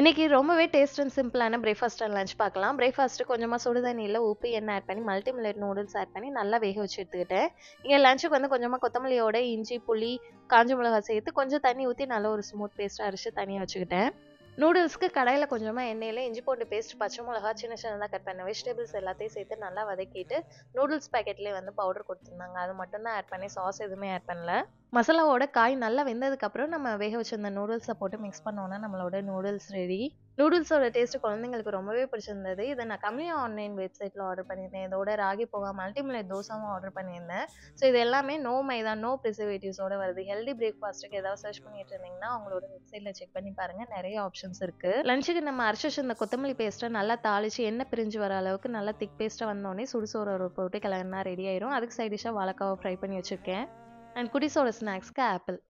இன்றைக்கி ரொம்பவே taste and சிம்பிளான பிரேக்ஃபாஸ்ட் அண்ட் லஞ்ச் பார்க்கலாம் பிரேக்ஃபாஸ்ட்டு கொஞ்சமாக சுடு தண்ணியில் உப்பு எண்ணெய் ஆட் பண்ணி மல்டிமில்லட் நூடுல்ஸ் ஆட் பண்ணி நல்லா வேக வச்சு எடுத்துக்கிட்டேன் இங்கே லஞ்சுக்கு வந்து கொஞ்சமாக கொத்தமல்லியோட இஞ்சி புளி காஞ்ச மிளகாய் சேர்த்து கொஞ்சம் தண்ணி ஊற்றி நல்லா ஒரு ஸ்மூத் பேஸ்ட்டாக அரைச்சி தனியாக வச்சுக்கிட்டேன் நூடுல்ஸ்க்கு கடையில் கொஞ்சமாக எண்ணெயில் இஞ்சி பூண்டு பேஸ்ட் பச்சை மிளகா சின்ன சின்னதாக கட் பண்ண வெஜிடபிள்ஸ் எல்லாத்தையும் சேர்த்து நல்லா வதக்கிட்டு நூடுல்ஸ் பேக்கெட்லேயே வந்து பவுடர் கொடுத்துருந்தாங்க அது மட்டும் தான் ஆட் பண்ணி சாஸ் எதுவுமே ஆட் பண்ணல மசாலாவோட காய் நல்லா வெந்ததுக்கப்புறம் நம்ம வேக வச்சிருந்த நூடுல்ஸை போட்டு மிக்ஸ் பண்ணோன்னா நம்மளோட நூடுல்ஸ் ரெடி நூடுல்ஸோட டேஸ்ட் குழந்தைங்களுக்கு ரொம்பவே பிடிச்சிருந்தது இதை நான் கம்மியாக ஆன்லைன் வெப்சைட்டில் ஆர்டர் பண்ணியிருந்தேன் இதோட ராகி போகா மல்டிமிலேட் தோசாவும் ஆர்டர் பண்ணியிருந்தேன் ஸோ இது எல்லாமே நோ மைதா நோ ப்ரிசர்வேட்டிவ்ஸோட வருது ஹெல்தி பிரேக்ஃபாஸ்ட்டுக்கு ஏதாவது சர்ச் பண்ணிட்டு இருந்தீங்கன்னா அவங்களோட வெப்சைட்டில் செக் பண்ணி பாருங்கள் நிறைய ஆப்ஷன்ஸ் இருக்குது லஞ்சுக்கு நம்ம அர்ஷஷ் இந்த கொத்தமல்லி பேஸ்ட்டை நல்லா தாளித்து என்ன பிரிஞ்சு வர அளவுக்கு நல்லா திக் பேஸ்ட்டாக வந்தோடனே சுடுசோறு போட்டு கிளறினா ரெடி ஆயிரும் அதுக்கு சைட் டிஷ்ஷாக வாழைக்காவை ஃப்ரை பண்ணி வச்சுருக்கேன் அண்ட் குடிசோட ஸ்நாக்ஸ்க்கு ஆப்பிள்